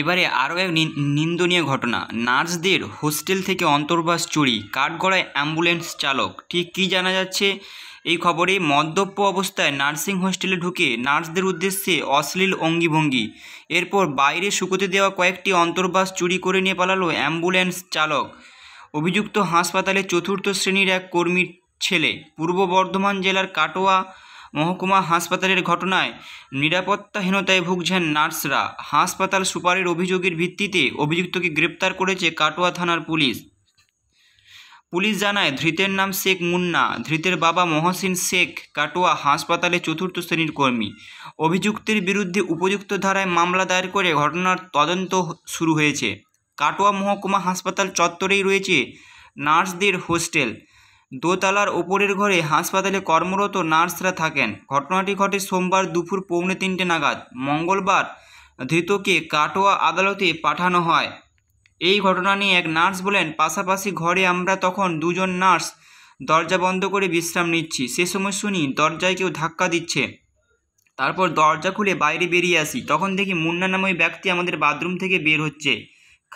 এবারে আরও এক নিন্দনীয় ঘটনা নার্সদের হোস্টেল থেকে অন্তর্বাস চুরি কাঠগড়ায় অ্যাম্বুলেন্স চালক ঠিক কি জানা যাচ্ছে এই খবরে মদ্যপ অবস্থায় নার্সিং হোস্টেলে ঢুকে নার্সদের উদ্দেশ্যে অশ্লীল অঙ্গিভঙ্গি এরপর বাইরে শুকোতে দেওয়া কয়েকটি অন্তর্বাস চুরি করে নিয়ে পালালো অ্যাম্বুলেন্স চালক অভিযুক্ত হাসপাতালে চতুর্থ শ্রেণীর এক কর্মীর ছেলে পূর্ব বর্ধমান জেলার কাটোয়া মহকুমা হাসপাতালের ঘটনায় নিরাপত্তাহীনতায় ভুগছেন নার্সরা হাসপাতাল সুপারের অভিযোগের ভিত্তিতে অভিযুক্তকে গ্রেপ্তার করেছে কাটোয়া থানার পুলিশ পুলিশ জানায় ধৃতের নাম শেখ মুন্না ধৃতের বাবা মহসিন শেখ কাটোয়া হাসপাতালে চতুর্থ শ্রেণীর কর্মী অভিযুক্তের বিরুদ্ধে উপযুক্ত ধারায় মামলা দায়ের করে ঘটনার তদন্ত শুরু হয়েছে কাটোয়া মহকুমা হাসপাতাল চত্বরেই রয়েছে নার্সদের হোস্টেল দোতলার ওপরের ঘরে হাসপাতালে কর্মরত নার্সরা থাকেন ঘটনাটি ঘটে সোমবার দুপুর পৌনে তিনটে নাগাদ মঙ্গলবার ধৃতকে কাটোয়া আদালতে পাঠানো হয় এই ঘটনা নিয়ে এক নার্স বলেন পাশাপাশি ঘরে আমরা তখন দুজন নার্স দরজা বন্ধ করে বিশ্রাম নিচ্ছি সে সময় শুনি দরজায় কেউ ধাক্কা দিচ্ছে তারপর দরজা খুলে বাইরে বেরিয়ে আসি তখন দেখি মুন্না নামে ব্যক্তি আমাদের বাথরুম থেকে বের হচ্ছে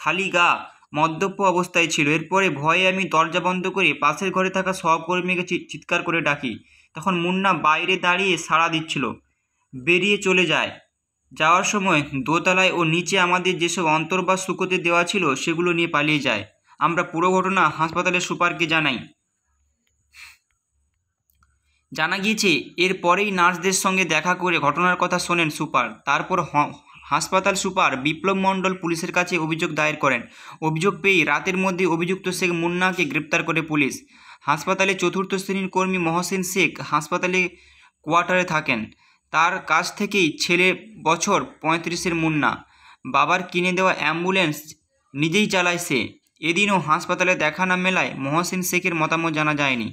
খালি গা মদ্যপ অবস্থায় ছিল এরপরে ভয়ে আমি দরজা বন্ধ করে পাশের ঘরে থাকা সহকর্মীকে চিৎকার করে ডাকি তখন মুন্না বাইরে দাঁড়িয়ে সাড়া দিচ্ছিল বেরিয়ে চলে যায় যাওয়ার সময় দোতলায় ও নিচে আমাদের যেসব অন্তর্বাস শুকোতে দেওয়া ছিল সেগুলো নিয়ে পালিয়ে যায় আমরা পুরো ঘটনা হাসপাতালের সুপারকে জানাই জানা গিয়েছে এরপরেই নার্সদের সঙ্গে দেখা করে ঘটনার কথা শোনেন সুপার তারপর হাসপাতাল সুপার বিপ্লব মণ্ডল পুলিশের কাছে অভিযোগ দায়ের করেন অভিযোগ পেয়ে রাতের মধ্যে অভিযুক্ত শেখ মুন্নাকে গ্রেপ্তার করে পুলিশ হাসপাতালে চতুর্থ শ্রেণীর কর্মী মহসেন শেখ হাসপাতালে কোয়ার্টারে থাকেন তার কাছ থেকেই ছেলে বছর পঁয়ত্রিশের মুন্না বাবার কিনে দেওয়া অ্যাম্বুলেন্স নিজেই চালায় সে এদিনও হাসপাতালে দেখা না মেলায় মহসেন শেখের মতামত জানা যায়নি